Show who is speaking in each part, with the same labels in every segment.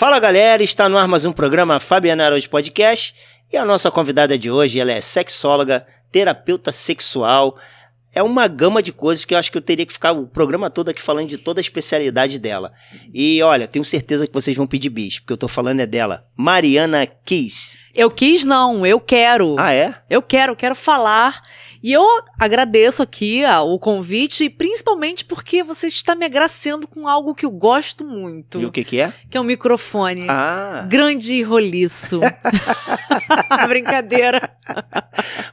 Speaker 1: Fala galera, está no ar mais um programa Fabiana Araújo Podcast e a nossa convidada de hoje ela é sexóloga, terapeuta sexual, é uma gama de coisas que eu acho que eu teria que ficar o programa todo aqui falando de toda a especialidade dela. E olha, tenho certeza que vocês vão pedir bis, porque eu estou falando é dela, Mariana Kiss. Eu quis não, eu quero. Ah, é?
Speaker 2: Eu quero, eu quero falar. E eu agradeço aqui o convite, principalmente porque você está me agraciando com algo que eu gosto muito. E o que que é? Que é um microfone. Ah. Grande e roliço. Brincadeira.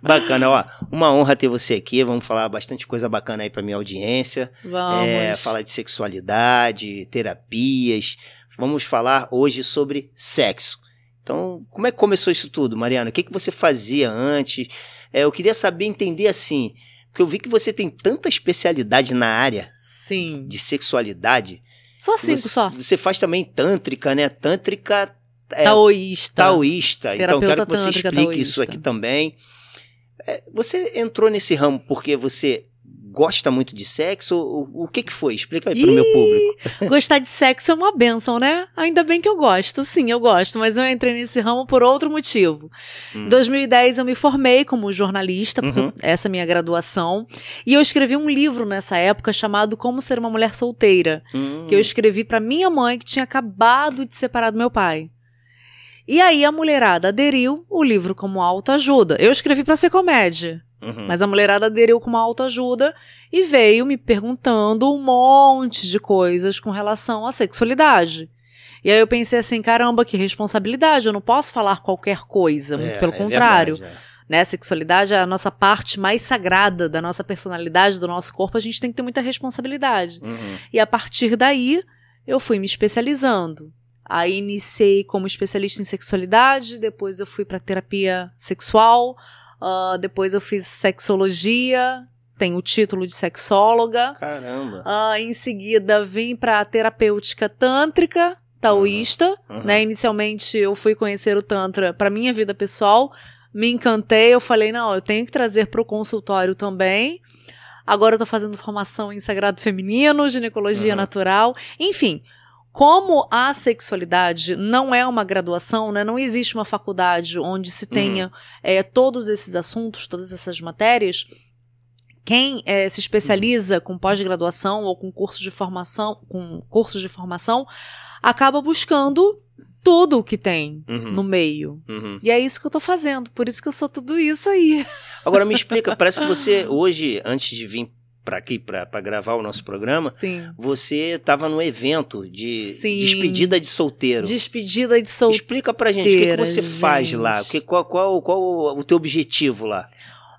Speaker 1: Bacana, ó. Uma honra ter você aqui. Vamos falar bastante coisa bacana aí para minha audiência. Vamos. É, falar de sexualidade, terapias. Vamos falar hoje sobre sexo. Então, como é que começou isso tudo, Mariana? O que, que você fazia antes? É, eu queria saber, entender assim, porque eu vi que você tem tanta especialidade na área Sim. de sexualidade.
Speaker 2: Só cinco você, só.
Speaker 1: Você faz também tântrica, né? Tântrica é, taoísta. Taoísta. Então, quero que você explique taoísta. isso aqui também. É, você entrou nesse ramo porque você gosta muito de sexo? O, o que que foi? Explica aí pro Ih, meu público.
Speaker 2: Gostar de sexo é uma benção, né? Ainda bem que eu gosto. Sim, eu gosto, mas eu entrei nesse ramo por outro motivo. Hum. Em hum. 2010 eu me formei como jornalista, uhum. essa é a minha graduação, e eu escrevi um livro nessa época chamado Como Ser uma Mulher Solteira, hum. que eu hum. escrevi para minha mãe que tinha acabado de separar do meu pai. E aí a mulherada aderiu o livro como autoajuda. Eu escrevi para ser comédia. Uhum. Mas a mulherada aderiu com uma autoajuda e veio me perguntando um monte de coisas com relação à sexualidade. E aí eu pensei assim, caramba, que responsabilidade, eu não posso falar qualquer coisa, é, pelo é contrário. Verdade, é. Né, sexualidade é a nossa parte mais sagrada da nossa personalidade, do nosso corpo, a gente tem que ter muita responsabilidade. Uhum. E a partir daí, eu fui me especializando. Aí iniciei como especialista em sexualidade, depois eu fui para terapia sexual, Uh, depois eu fiz sexologia, tenho o título de sexóloga.
Speaker 1: Caramba.
Speaker 2: Uh, em seguida vim para terapêutica tântrica, taoísta, uhum. Uhum. né? Inicialmente eu fui conhecer o tantra para minha vida pessoal, me encantei, eu falei, não, eu tenho que trazer para o consultório também. Agora eu tô fazendo formação em sagrado feminino, ginecologia uhum. natural, enfim, como a sexualidade não é uma graduação, né, não existe uma faculdade onde se tenha uhum. é, todos esses assuntos, todas essas matérias, quem é, se especializa uhum. com pós-graduação ou com cursos de formação, com cursos de formação, acaba buscando tudo o que tem uhum. no meio. Uhum. E é isso que eu tô fazendo, por isso que eu sou tudo isso aí.
Speaker 1: Agora me explica, parece que você hoje, antes de vir para aqui para gravar o nosso programa, Sim. você estava no evento de Sim. despedida de solteiro. Despedida de solteiro. Explica a gente o que, que você gente. faz lá, que, qual, qual, qual o teu objetivo lá?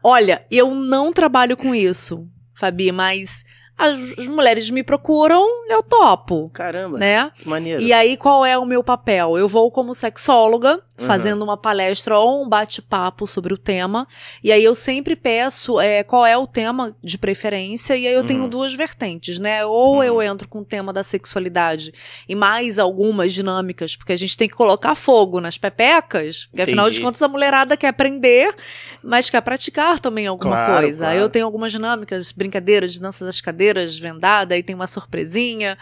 Speaker 2: Olha, eu não trabalho com isso, Fabi, mas as, as, mulheres me procuram, eu topo. Caramba. Né? Maneiro. E aí, qual é o meu papel? Eu vou como sexóloga, uhum. fazendo uma palestra ou um bate-papo sobre o tema. E aí, eu sempre peço é, qual é o tema de preferência. E aí, eu uhum. tenho duas vertentes, né? Ou uhum. eu entro com o tema da sexualidade e mais algumas dinâmicas, porque a gente tem que colocar fogo nas pepecas. Porque, Entendi. afinal de contas, a mulherada quer aprender, mas quer praticar também alguma claro, coisa. Claro. Aí, eu tenho algumas dinâmicas, brincadeiras de dança das cadeiras desvendada e tem uma surpresinha,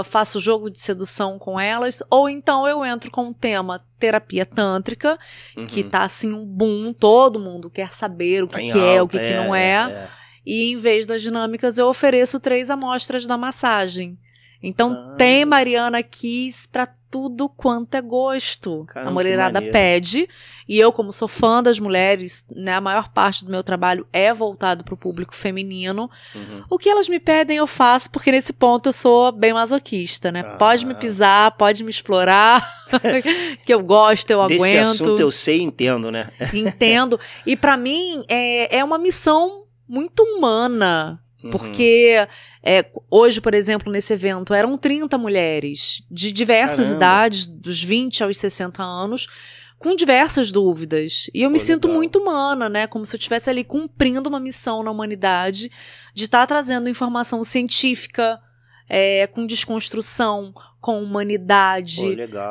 Speaker 2: uh, faço jogo de sedução com elas, ou então eu entro com o tema terapia tântrica, uhum. que tá assim um boom, todo mundo quer saber o que, tá que é, o que, é, que não é, é, é. E em vez das dinâmicas, eu ofereço três amostras da massagem. Então ah. tem Mariana Kiss para tudo quanto é gosto. Caramba, a mulherada pede. E eu, como sou fã das mulheres, né, a maior parte do meu trabalho é voltado para o público feminino. Uhum. O que elas me pedem, eu faço, porque nesse ponto eu sou bem masoquista, né? Ah. Pode me ah. pisar, pode me explorar, que eu gosto, eu Desse aguento. esse assunto eu
Speaker 1: sei e entendo, né?
Speaker 2: entendo. E para mim é, é uma missão muito humana Uhum. Porque uhum. é, hoje, por exemplo, nesse evento, eram 30 mulheres de diversas Caramba. idades, dos 20 aos 60 anos, com diversas dúvidas. E eu me sinto muito humana, né? Como se eu estivesse ali cumprindo uma missão na humanidade de estar tá trazendo informação científica, é, com desconstrução, com humanidade,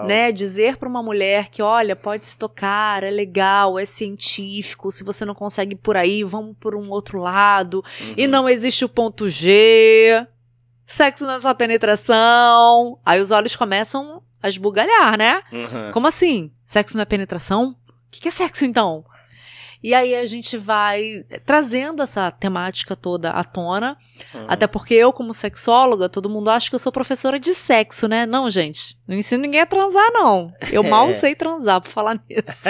Speaker 2: né? Dizer para uma mulher que, olha, pode se tocar, é legal, é científico. Se você não consegue por aí, vamos por um outro lado. Uhum. E não existe o ponto G. Sexo não é só penetração. Aí os olhos começam a esbugalhar, né? Uhum. Como assim? Sexo não é penetração? O que, que é sexo então? E aí a gente vai trazendo essa temática toda à tona. Uhum. Até porque eu, como sexóloga, todo mundo acha que eu sou professora de sexo, né? Não, gente. Não ensino ninguém a transar, não. Eu mal é. sei transar, por falar nisso.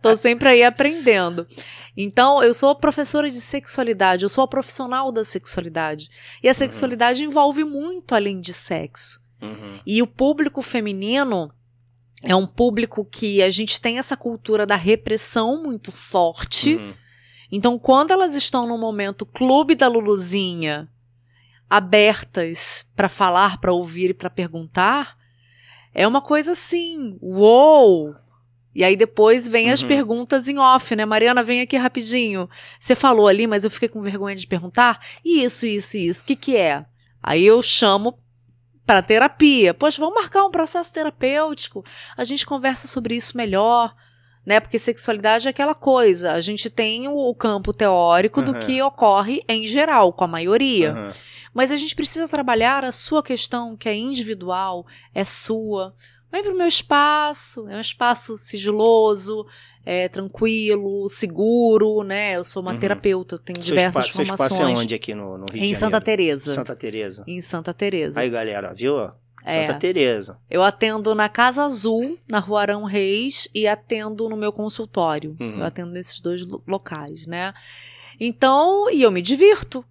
Speaker 2: Tô sempre aí aprendendo. Então, eu sou professora de sexualidade, eu sou a profissional da sexualidade. E a uhum. sexualidade uhum. envolve muito além de sexo. Uhum. E o público feminino é um público que a gente tem essa cultura da repressão muito forte. Uhum. Então, quando elas estão no momento clube da Luluzinha, abertas para falar, para ouvir e para perguntar, é uma coisa assim, uou! E aí depois vem uhum. as perguntas em off, né? Mariana, vem aqui rapidinho. Você falou ali, mas eu fiquei com vergonha de perguntar. E isso, isso, isso, o que que é? Aí eu chamo para terapia. Poxa, vamos marcar um processo terapêutico. A gente conversa sobre isso melhor, né? Porque sexualidade é aquela coisa. A gente tem o, campo teórico uhum. do que ocorre em geral, com a maioria. Uhum. Mas a gente precisa trabalhar a sua questão, que é individual, é sua. Vem pro meu espaço. É um espaço sigiloso, é, tranquilo, seguro, né? Eu sou uma uhum. terapeuta, eu tenho seu diversas espaço, formações. Seu espaço é onde
Speaker 1: aqui no, no Rio de Janeiro? Em Santa Teresa. Santa Teresa. Em
Speaker 2: Santa Teresa. Aí,
Speaker 1: galera, viu? É. Santa Teresa.
Speaker 2: Eu atendo na Casa Azul, na Rua Arão Reis, e atendo no meu consultório. Uhum. Eu atendo nesses dois locais, né? Então, e eu me divirto.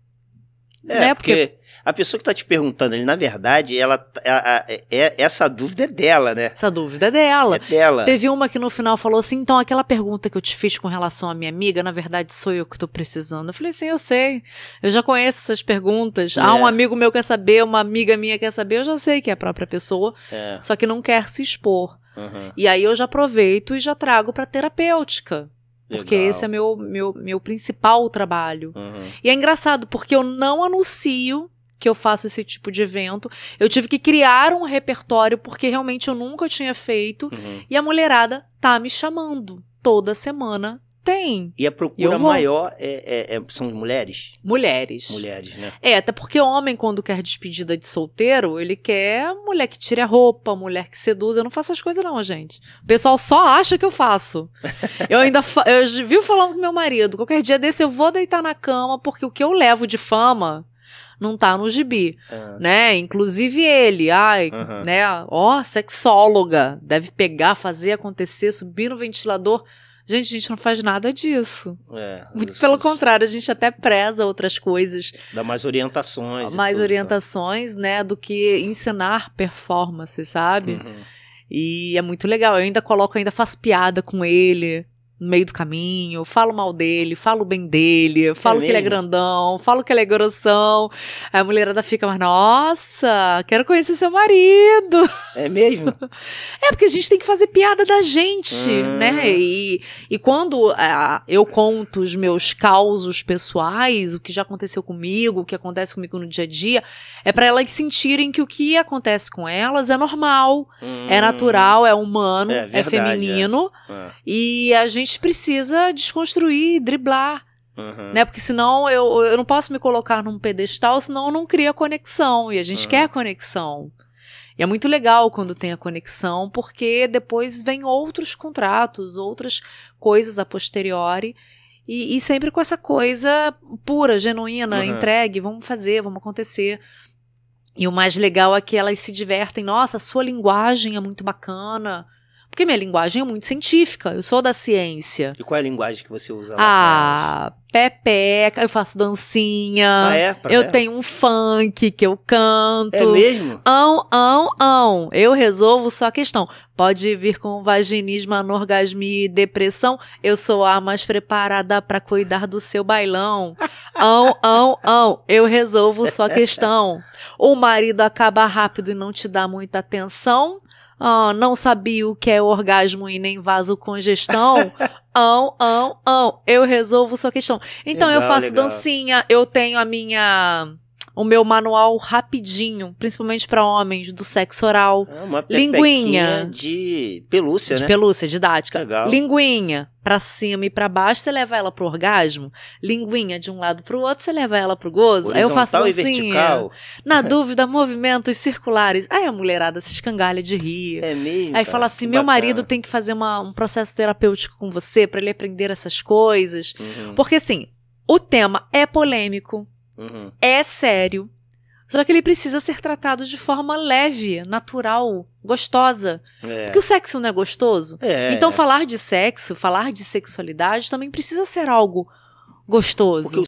Speaker 2: É, né? porque... porque...
Speaker 1: a pessoa que está te perguntando, ele, na verdade, ela, tá, a, a, é, é, essa dúvida é dela, né? Essa dúvida é dela. É dela. Teve
Speaker 2: uma que no final falou assim: então, aquela pergunta que eu te fiz com relação à minha amiga, na verdade, sou eu que estou precisando. Eu falei assim: eu sei, eu já conheço essas perguntas. É. Ah, um amigo meu quer saber, uma amiga minha quer saber, eu já sei que é a própria pessoa, é. só que não quer se expor. Uhum. E aí eu já aproveito e já trago para terapêutica. Porque Legal. esse é meu, meu, meu principal trabalho. Uhum. E é engraçado, porque eu não anuncio que eu faço esse tipo de evento. Eu tive que criar um repertório, porque realmente eu nunca tinha feito. Uhum. E a mulherada tá me chamando toda semana tem. E
Speaker 1: a procura maior é, é, é, são mulheres? Mulheres. Mulheres, né? É,
Speaker 2: até porque homem, quando quer despedida de solteiro, ele quer mulher que tire a roupa, mulher que seduz Eu não faço essas coisas, não, gente. O pessoal só acha que eu faço. eu ainda fa eu vivo falando com meu marido: qualquer dia desse eu vou deitar na cama, porque o que eu levo de fama não tá no gibi, uhum. né? Inclusive ele, ai, uhum. né? Ó, sexóloga, deve pegar, fazer acontecer, subir no ventilador. Gente, a gente não faz nada disso. É, Muito isso, pelo isso. contrário, a gente até preza outras coisas.
Speaker 1: Dá mais orientações. Mais
Speaker 2: tudo, orientações, né? né? Do que ensinar performance, sabe? Uhum. E é muito legal. Eu ainda coloco, ainda faço piada com ele no meio do caminho, falo mal dele, falo bem dele, é falo é que ele é grandão, falo que ele é grossão. Aí a mulherada fica, mas nossa, quero conhecer seu marido. É mesmo? é, porque a gente tem que fazer piada da gente, hum. né? E, e quando é, eu conto os meus causos pessoais, o que já aconteceu comigo, o que acontece comigo no dia a dia, é para elas sentirem que o que acontece com elas é normal, é hum. é natural, é humano, é, é verdade, é feminino. E a gente gente precisa desconstruir, driblar. Uhum. Né? Porque senão eu, eu não posso me colocar num pedestal, senão eu não cria conexão. E a gente uhum. quer conexão. E é muito legal quando tem a conexão, porque depois vem outros contratos, outras coisas a posteriori. E, e sempre com essa coisa pura, genuína, uhum. entregue, vamos fazer, vamos acontecer. E o mais legal é que elas se divertem. Nossa, a sua linguagem é muito
Speaker 1: bacana. Porque minha
Speaker 2: linguagem é muito científica, eu sou da
Speaker 1: ciência. E qual é a linguagem que você usa lá?
Speaker 2: Ah, pepeca, eu faço dancinha. Ah, é? Pra eu ver? tenho um funk que eu canto. É mesmo? Ão, ão, ão. Eu resolvo sua questão. Pode vir com vaginismo, anorgasmia e depressão. Eu sou a mais preparada para cuidar do seu bailão. ão, ão, ão. Eu resolvo sua questão. O marido acaba rápido e não te dá muita atenção ah, não sabia o que é orgasmo e nem vasocongestão, ão, ão, ão, eu resolvo sua questão. Então legal, eu faço legal. dancinha, eu tenho a minha o meu manual rapidinho, principalmente para homens, do sexo oral. Ah, uma linguinha
Speaker 1: de pelúcia, de né? pelúcia, didática. Legal.
Speaker 2: Linguinha para cima e para baixo, você leva ela pro orgasmo. Linguinha de um lado pro outro, você leva ela pro gozo. Aí eu faço dancinha. E vertical. Na dúvida, movimentos circulares. Aí a mulherada se escangalha de rir. É mesmo. Aí fala assim: "Meu bacana. marido tem que fazer uma, um processo terapêutico com você para ele aprender essas coisas". Uhum. Porque assim, o tema é polêmico. Uhum. É sério. Só que ele precisa ser tratado de forma leve, natural, gostosa. É. Porque o sexo não é gostoso. É. Então, falar de sexo, falar de sexualidade também precisa ser algo gostoso. Porque o